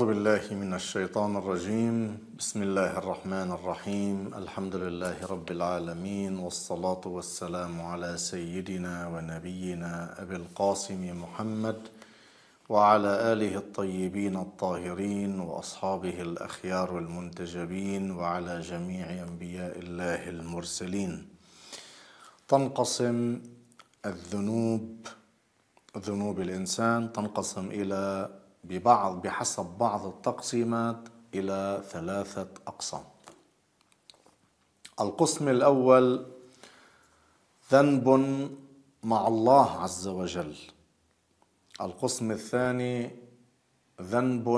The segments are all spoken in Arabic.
أعوذ بالله من الشيطان الرجيم بسم الله الرحمن الرحيم الحمد لله رب العالمين والصلاة والسلام على سيدنا ونبينا أبي القاسم محمد وعلى آله الطيبين الطاهرين وأصحابه الأخيار المنتجبين وعلى جميع أنبياء الله المرسلين تنقسم الذنوب ذنوب الإنسان تنقسم إلى ببعض بحسب بعض التقسيمات إلى ثلاثة أقسام القسم الأول ذنب مع الله عز وجل القسم الثاني ذنب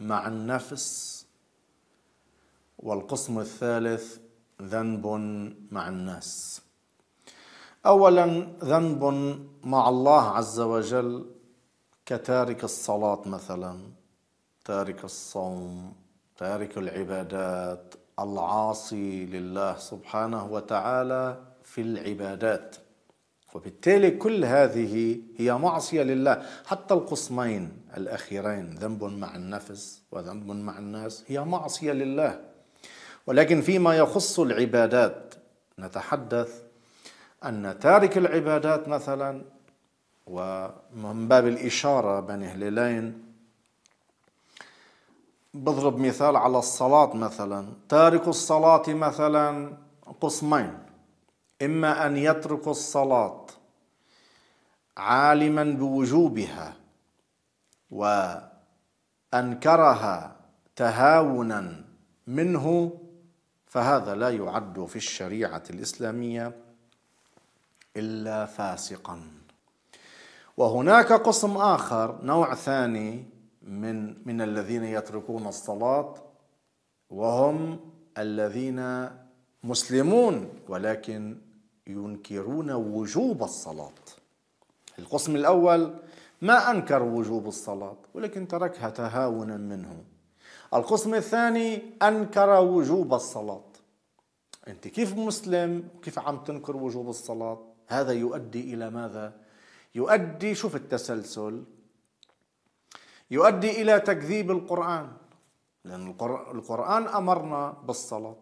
مع النفس والقسم الثالث ذنب مع الناس اولا ذنب مع الله عز وجل كتارك الصلاة مثلا تارك الصوم تارك العبادات العاصي لله سبحانه وتعالى في العبادات وبالتالي كل هذه هي معصية لله حتى القسمين الأخيرين ذنب مع النفس وذنب مع الناس هي معصية لله ولكن فيما يخص العبادات نتحدث أن تارك العبادات مثلا ومن باب الإشارة بني هلالين بضرب مثال على الصلاة مثلا تارك الصلاة مثلا قسمين إما أن يترك الصلاة عالما بوجوبها وأنكرها تهاونا منه فهذا لا يعد في الشريعة الإسلامية إلا فاسقاً وهناك قسم آخر نوع ثاني من من الذين يتركون الصلاة وهم الذين مسلمون ولكن ينكرون وجوب الصلاة القسم الأول ما أنكر وجوب الصلاة ولكن تركها تهاونا منه القسم الثاني أنكر وجوب الصلاة أنت كيف مسلم وكيف عم تنكر وجوب الصلاة هذا يؤدي إلى ماذا؟ يؤدي شوف التسلسل يؤدي إلى تكذيب القرآن لأن القرآن أمرنا بالصلاة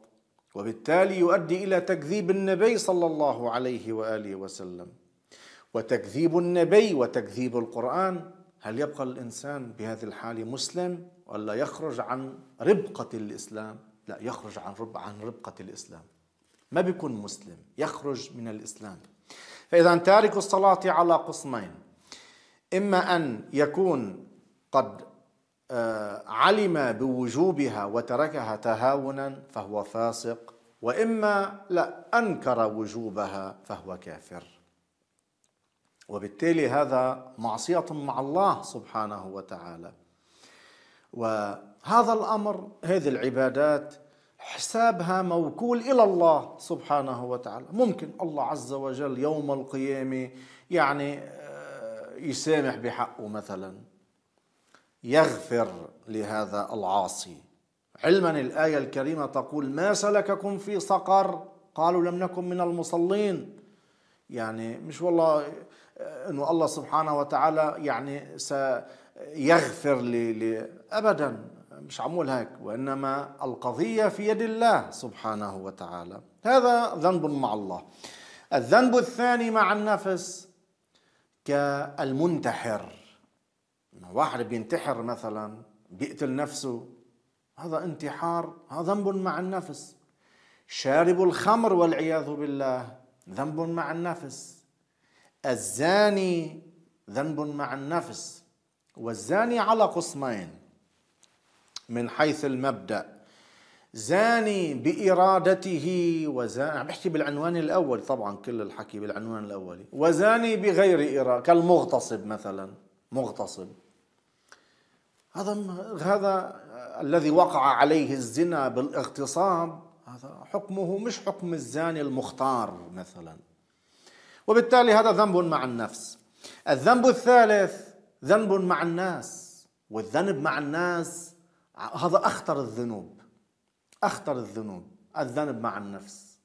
وبالتالي يؤدي إلى تكذيب النبي صلى الله عليه وآله وسلم وتكذيب النبي وتكذيب القرآن هل يبقى الإنسان بهذه الحالة مسلم ولا يخرج عن ربقة الإسلام لا يخرج عن عن ربقة الإسلام ما بيكون مسلم يخرج من الإسلام فإذا تارك الصلاة على قسمين إما أن يكون قد آه، علم بوجوبها وتركها تهاونا فهو فاسق واما لا انكر وجوبها فهو كافر وبالتالي هذا معصيه مع الله سبحانه وتعالى وهذا الامر هذه العبادات حسابها موكول الى الله سبحانه وتعالى ممكن الله عز وجل يوم القيامه يعني آه، يسامح بحقه مثلا يغفر لهذا العاصي علما الايه الكريمه تقول ما سلككم في سقر قالوا لم نكن من المصلين يعني مش والله آه، انه الله سبحانه وتعالى يعني سيغفر لي, لي ابدا مش عمول هيك وإنما القضية في يد الله سبحانه وتعالى هذا ذنب مع الله الذنب الثاني مع النفس كالمنتحر واحد بينتحر مثلا بيقتل نفسه هذا انتحار هذا ذنب مع النفس شارب الخمر والعياذ بالله ذنب مع النفس الزاني ذنب مع النفس والزاني على قسمين من حيث المبدأ زاني بإرادته وزاني عم بحكي بالعنوان الأول طبعا كل الحكي بالعنوان الأولي وزاني بغير إرادة كالمغتصب مثلا مغتصب هذا هذا الذي وقع عليه الزنا بالاغتصاب هذا حكمه مش حكم الزاني المختار مثلا وبالتالي هذا ذنب مع النفس الذنب الثالث ذنب مع الناس والذنب مع الناس هذا أخطر الذنوب أخطر الذنوب الذنب مع النفس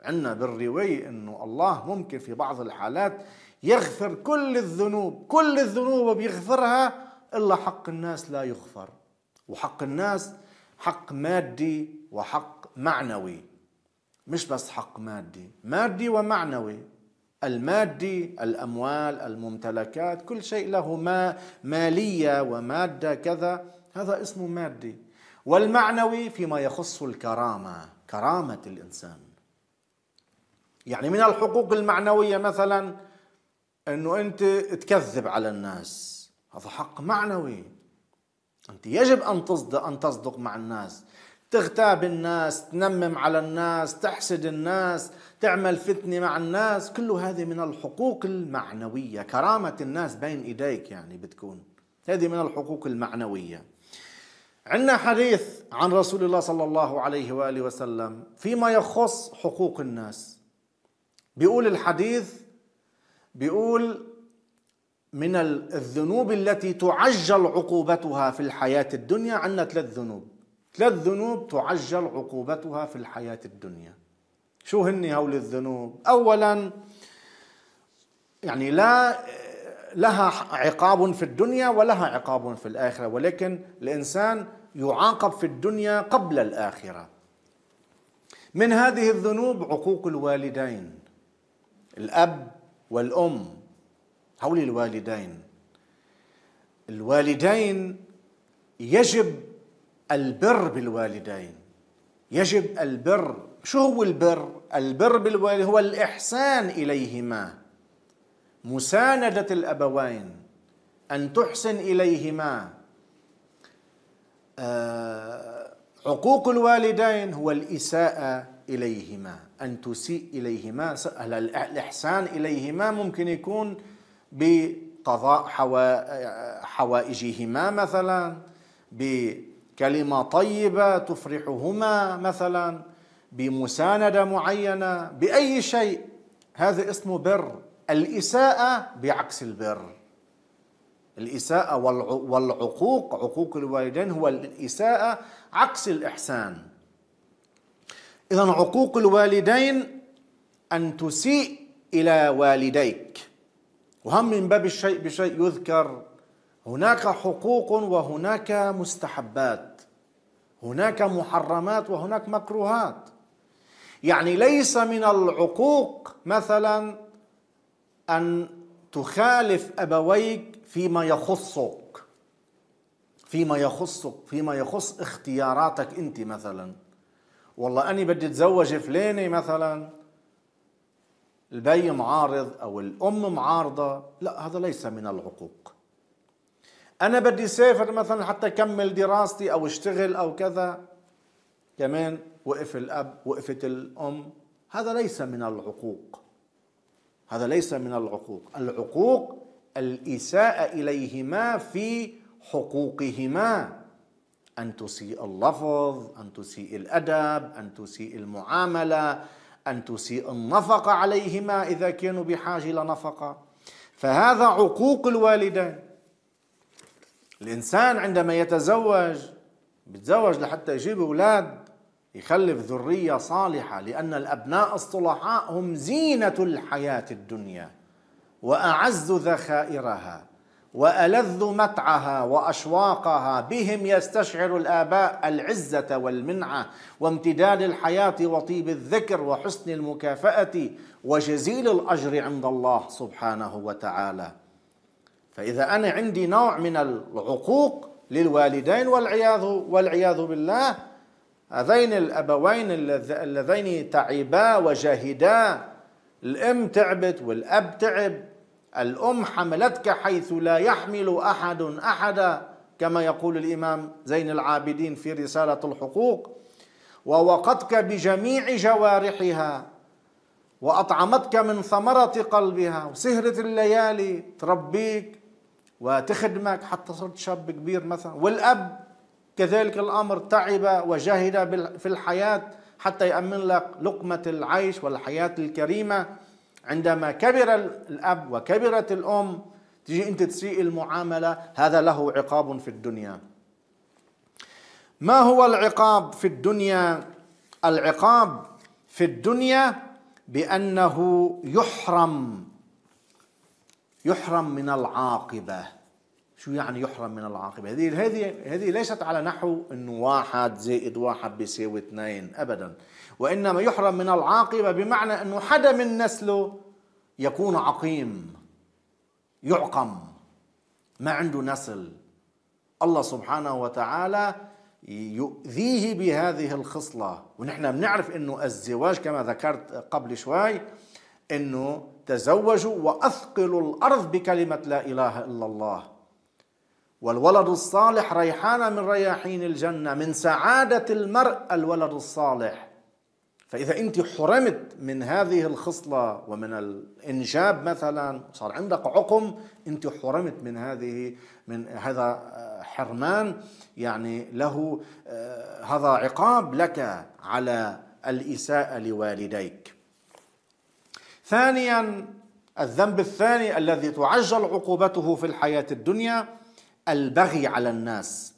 عندنا بالرواية أنه الله ممكن في بعض الحالات يغفر كل الذنوب كل الذنوب بيغفرها إلا حق الناس لا يغفر وحق الناس حق مادي وحق معنوي مش بس حق مادي مادي ومعنوي المادي الأموال الممتلكات كل شيء له ما مالية ومادة كذا هذا اسمه مادي والمعنوي فيما يخص الكرامة كرامة الإنسان يعني من الحقوق المعنوية مثلا أنه أنت تكذب على الناس هذا حق معنوي أنت يجب أن تصدق أن تصدق مع الناس تغتاب الناس تنمم على الناس تحسد الناس تعمل فتنة مع الناس كل هذه من الحقوق المعنوية كرامة الناس بين إيديك يعني بتكون هذه من الحقوق المعنوية عندنا حديث عن رسول الله صلى الله عليه واله وسلم فيما يخص حقوق الناس بيقول الحديث بيقول من الذنوب التي تعجل عقوبتها في الحياه الدنيا عندنا ثلاث ذنوب ثلاث ذنوب تعجل عقوبتها في الحياه الدنيا شو هن هول الذنوب اولا يعني لا لها عقاب في الدنيا ولها عقاب في الآخرة ولكن الإنسان يعاقب في الدنيا قبل الآخرة من هذه الذنوب عقوق الوالدين الأب والأم هول الوالدين الوالدين يجب البر بالوالدين يجب البر شو هو البر البر بالوالدين هو الإحسان إليهما مساندة الأبوين أن تحسن إليهما حقوق آه، الوالدين هو الإساءة إليهما أن تسيء إليهما الإحسان إليهما ممكن يكون بقضاء حوائجهما مثلا بكلمة طيبة تفرحهما مثلا بمساندة معينة بأي شيء هذا اسمه بر الإساءة بعكس البر الإساءة والعقوق عقوق الوالدين هو الإساءة عكس الإحسان إذا عقوق الوالدين أن تسيء إلى والديك وهم من باب الشيء بشيء يذكر هناك حقوق وهناك مستحبات هناك محرمات وهناك مكروهات يعني ليس من العقوق مثلا أن تخالف أبويك فيما يخصك فيما يخصك فيما يخص اختياراتك أنت مثلا والله أنا بدي أتزوج فلانة مثلا البي معارض أو الأم معارضة لا هذا ليس من العقوق أنا بدي سافر مثلا حتى أكمل دراستي أو أشتغل أو كذا كمان وقف الأب وقفت الأم هذا ليس من العقوق هذا ليس من العقوق العقوق الإساءة إليهما في حقوقهما أن تسيء اللفظ أن تسيء الأدب أن تسيء المعاملة أن تسيء النفقة عليهما إذا كانوا بحاجة لنفقة فهذا عقوق الوالدين الإنسان عندما يتزوج بتزوج لحتى يجيب أولاد يخلف ذرية صالحة لأن الأبناء الصلحاء هم زينة الحياة الدنيا وأعز ذخائرها وألذ متعها وأشواقها بهم يستشعر الآباء العزة والمنعة وامتداد الحياة وطيب الذكر وحسن المكافأة وجزيل الأجر عند الله سبحانه وتعالى فإذا أنا عندي نوع من العقوق للوالدين والعياذ والعياذ بالله هذين الأبوين اللذين تعبا وجاهدا الأم تعبت والأب تعب الأم حملتك حيث لا يحمل أحد أحدا كما يقول الإمام زين العابدين في رسالة الحقوق ووقتك بجميع جوارحها وأطعمتك من ثمرة قلبها وسهرة الليالي تربيك وتخدمك حتى صرت شاب كبير مثلا والأب كذلك الأمر تعب وجهد في الحياة حتى يأمن لك لقمة العيش والحياة الكريمة عندما كبر الأب وكبرت الأم تجي أنت تسيء المعاملة هذا له عقاب في الدنيا ما هو العقاب في الدنيا العقاب في الدنيا بأنه يحرم يحرم من العاقبة شو يعني يحرم من العاقبة هذه هذه هذه ليست على نحو إنه واحد زائد واحد بيساوي اثنين أبدا وإنما يحرم من العاقبة بمعنى إنه حدا من نسله يكون عقيم يعقم ما عنده نسل الله سبحانه وتعالى يؤذيه بهذه الخصلة ونحن بنعرف أنه الزواج كما ذكرت قبل شوي أنه تزوجوا وأثقلوا الأرض بكلمة لا إله إلا الله والولد الصالح ريحانة من رياحين الجنة من سعادة المرء الولد الصالح فإذا أنت حرمت من هذه الخصلة ومن الإنجاب مثلا صار عندك عقم أنت حرمت من هذه من هذا حرمان يعني له آه، هذا عقاب لك على الإساءة لوالديك ثانيا الذنب الثاني الذي تعجل عقوبته في الحياة الدنيا البغي على الناس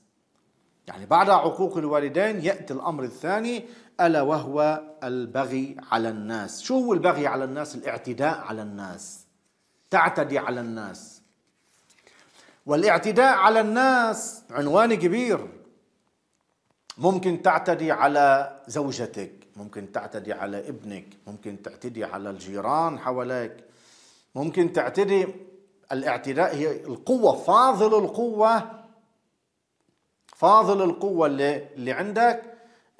يعني بعد عقوق الوالدين يأتي الأمر الثاني ألا وهو البغي على الناس شو هو البغي على الناس الاعتداء على الناس تعتدي على الناس والاعتداء على الناس عنوان كبير ممكن تعتدي على زوجتك ممكن تعتدي على ابنك ممكن تعتدي على الجيران حواليك ممكن تعتدي الاعتداء هي القوة فاضل القوة فاضل القوة اللي, اللي عندك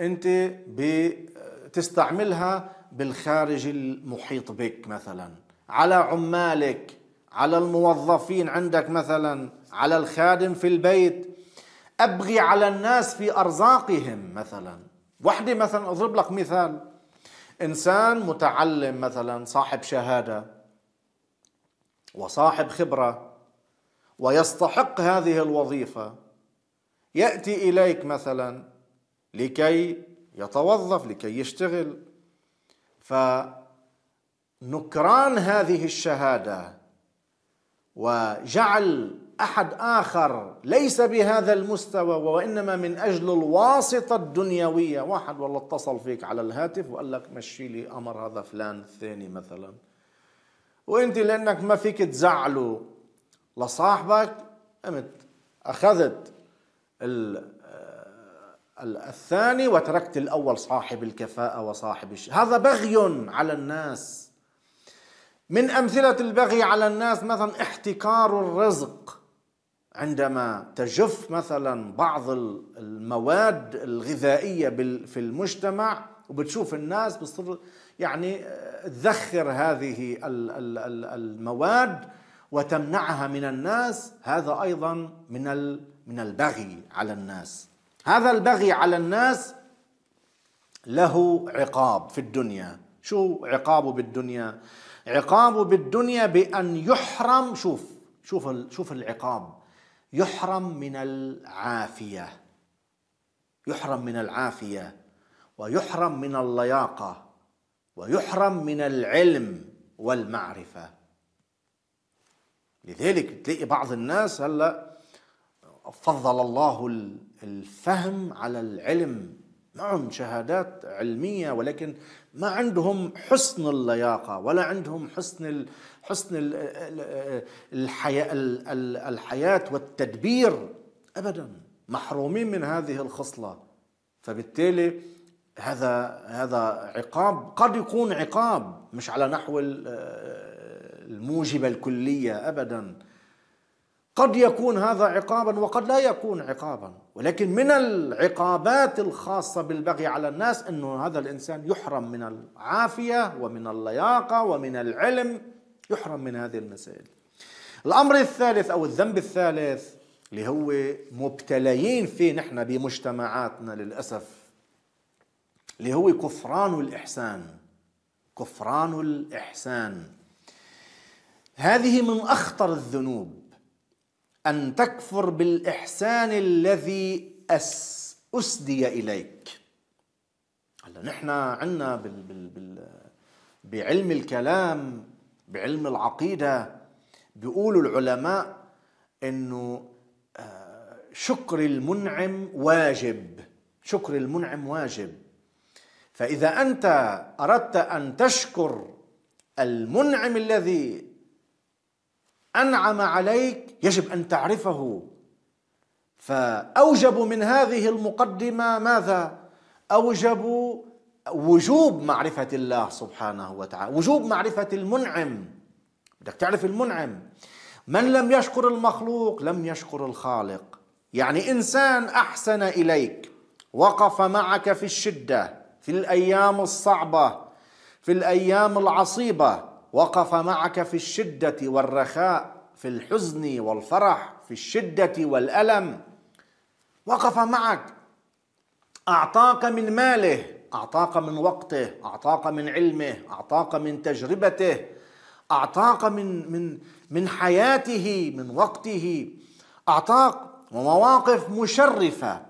انت بتستعملها بالخارج المحيط بك مثلا على عمالك على الموظفين عندك مثلا على الخادم في البيت أبغي على الناس في أرزاقهم مثلا وحدة مثلا أضرب لك مثال إنسان متعلم مثلا صاحب شهادة وصاحب خبره ويستحق هذه الوظيفه ياتي اليك مثلا لكي يتوظف لكي يشتغل فنكران هذه الشهاده وجعل احد اخر ليس بهذا المستوى وانما من اجل الواسطه الدنيويه واحد والله اتصل فيك على الهاتف وقال لك مشي لي امر هذا فلان الثاني مثلا وانت لانك ما فيك تزعله لصاحبك قمت اخذت آه، الثاني وتركت الاول صاحب الكفاءه وصاحب الش... هذا بغي على الناس من امثله البغي على الناس مثلا احتكار الرزق عندما تجف مثلا بعض المواد الغذائيه في المجتمع وبتشوف الناس بتصير يعني آه، تذخر هذه المواد وتمنعها من الناس هذا ايضا من من البغي على الناس هذا البغي على الناس له عقاب في الدنيا شو عقابه بالدنيا عقابه بالدنيا بان يحرم شوف شوف شوف العقاب يحرم من العافيه يحرم من العافيه ويحرم من اللياقه ويحرم من العلم والمعرفه لذلك تلاقي بعض الناس هلا فضل الله الفهم على العلم معهم شهادات علمية ولكن ما عندهم حسن اللياقة ولا عندهم حسن حسن الحياة, الحياة والتدبير أبدا محرومين من هذه الخصلة فبالتالي هذا هذا عقاب قد يكون عقاب مش على نحو آه، الموجبة الكلية أبدا قد يكون هذا عقابا وقد لا يكون عقابا ولكن من العقابات الخاصة بالبغي على الناس أنه هذا الإنسان يحرم من العافية ومن اللياقة ومن العلم يحرم من هذه المسائل الأمر الثالث أو الذنب الثالث اللي هو مبتليين فيه نحن بمجتمعاتنا للأسف اللي هو كفران الإحسان كفران الإحسان هذه من أخطر الذنوب أن تكفر بالإحسان الذي أس أسدي إليك هلا نحن عندنا بال بال بال بعلم الكلام بعلم العقيدة بيقولوا العلماء إنه آه، شكر المنعم واجب شكر المنعم واجب فإذا أنت أردت أن تشكر المنعم الذي أنعم عليك يجب أن تعرفه فأوجب من هذه المقدمة ماذا؟ أوجب وجوب معرفة الله سبحانه وتعالى وجوب معرفة المنعم بدك تعرف المنعم من لم يشكر المخلوق لم يشكر الخالق يعني إنسان أحسن إليك وقف معك في الشدة في الايام الصعبه في الايام العصيبه وقف معك في الشده والرخاء في الحزن والفرح في الشده والالم وقف معك اعطاك من ماله اعطاك من وقته اعطاك من علمه اعطاك من تجربته اعطاك من من من حياته من وقته اعطاك ومواقف مشرفه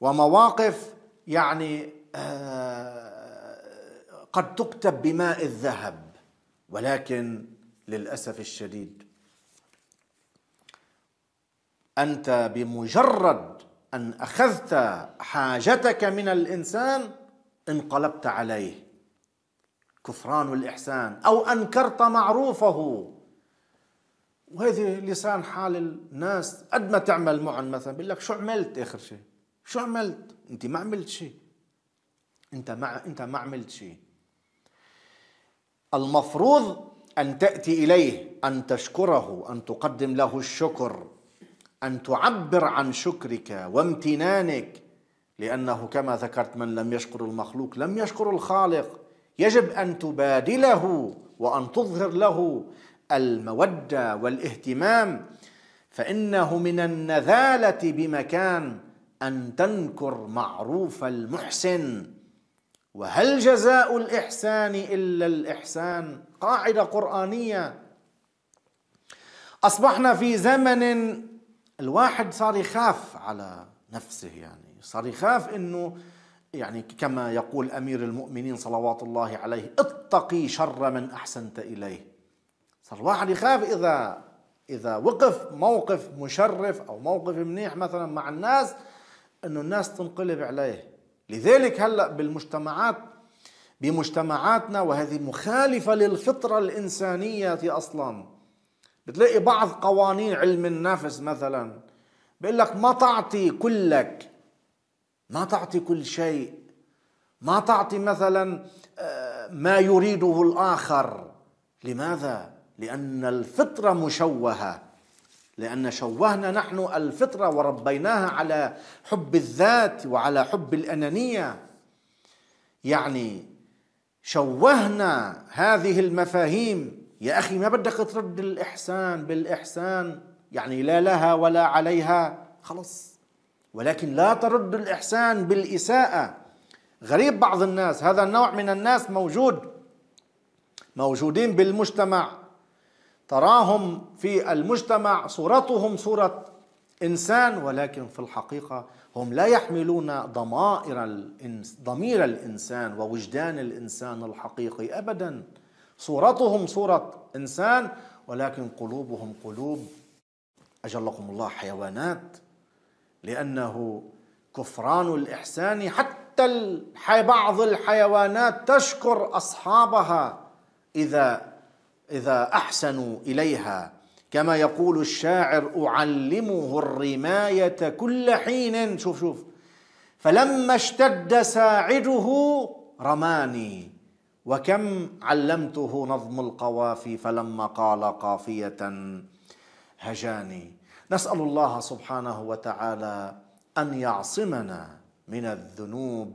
ومواقف يعني آه، قد تكتب بماء الذهب ولكن للاسف الشديد انت بمجرد ان اخذت حاجتك من الانسان انقلبت عليه كفران الاحسان او انكرت معروفه وهذه لسان حال الناس قد ما تعمل معن مثلا بيقول لك شو عملت اخر شيء شو عملت انت ما عملت شيء انت ما انت ما عملت شيء المفروض ان تاتي اليه ان تشكره ان تقدم له الشكر ان تعبر عن شكرك وامتنانك لانه كما ذكرت من لم يشكر المخلوق لم يشكر الخالق يجب ان تبادله وان تظهر له الموده والاهتمام فانه من النذاله بمكان ان تنكر معروف المحسن وهل جزاء الإحسان إلا الإحسان قاعدة قرآنية أصبحنا في زمن الواحد صار يخاف على نفسه يعني صار يخاف أنه يعني كما يقول أمير المؤمنين صلوات الله عليه اتقي شر من أحسنت إليه صار الواحد يخاف إذا إذا وقف موقف مشرف أو موقف منيح مثلا مع الناس أنه الناس تنقلب عليه لذلك هلا بالمجتمعات بمجتمعاتنا وهذه مخالفة للفطرة الإنسانية أصلا بتلاقي بعض قوانين علم النفس مثلا بيقول لك ما تعطي كلك ما تعطي كل شيء ما تعطي مثلا آه، ما يريده الآخر لماذا؟ لأن الفطرة مشوهة لأن شوهنا نحن الفطرة وربيناها على حب الذات وعلى حب الأنانية يعني شوهنا هذه المفاهيم يا أخي ما بدك ترد الإحسان بالإحسان يعني لا لها ولا عليها خلص ولكن لا ترد الإحسان بالإساءة غريب بعض الناس هذا النوع من الناس موجود موجودين بالمجتمع تراهم في المجتمع صورتهم صورة إنسان ولكن في الحقيقة هم لا يحملون ضمائر الإنس ضمير الإنسان ووجدان الإنسان الحقيقي أبدا صورتهم صورة إنسان ولكن قلوبهم قلوب أجلكم الله حيوانات لأنه كفران الإحسان حتى بعض الحيوانات تشكر أصحابها إذا إذا أحسنوا إليها كما يقول الشاعر أعلمه الرماية كل حين شوف شوف فلما اشتد ساعده رماني وكم علمته نظم القوافي فلما قال قافية هجاني نسأل الله سبحانه وتعالى أن يعصمنا من الذنوب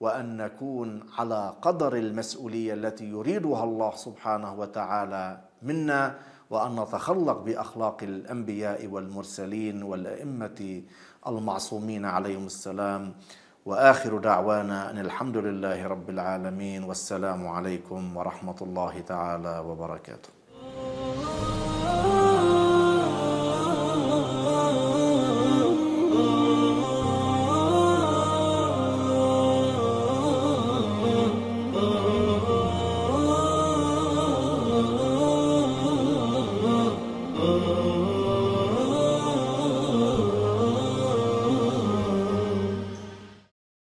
وان نكون على قدر المسؤوليه التي يريدها الله سبحانه وتعالى منا وان نتخلق باخلاق الانبياء والمرسلين والائمه المعصومين عليهم السلام واخر دعوانا ان الحمد لله رب العالمين والسلام عليكم ورحمه الله تعالى وبركاته